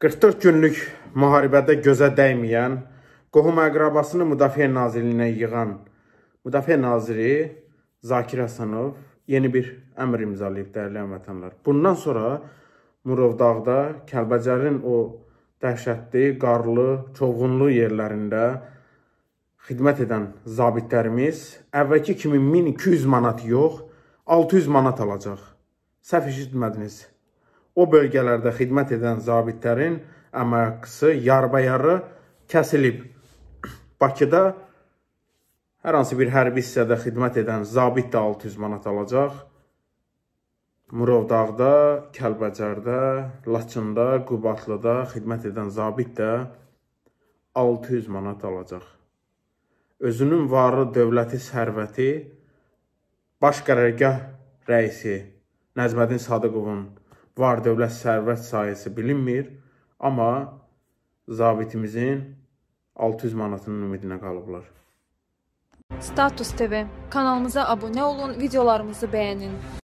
44 günlük müharibədə gözə dəyməyən, qohum əqrabasını Müdafiə Nazirliyinə yığan Müdafiə Naziri Zakir Həsənov yeni bir əmr imzalayıb dəyərli vətəndaşlar. Bundan sonra Murovdağda, Kəlbəcərin o dəhşətli, qarlı, çovğunlu yerlərində xidmət edən zabitlərimiz əvvəlki kimi 1200 manat yox, 600 manat alacaq. Səhv eşitmədiniz o bölgələrdə xidmət edən zabitlərin əmək haqqısı yarbayarı kəsilib. Bakıda hər hansı bir hərbi hissədə xidmət edən zabit də 600 manat alacaq. Murovdağda, Kəlbəcərdə, Laçında, Qubatlıda xidmət edən zabit də 600 manat alacaq. Özünün varlı dövləti sərvəti baş qərargah rəisi Nəcməddin Sadıqovun var dövlət sərvət sayəsi bilinmir, amma zabitimizin 600 manatının ümidinə qalıblar. Status TV kanalımıza abunə olun, videolarımızı bəyənin.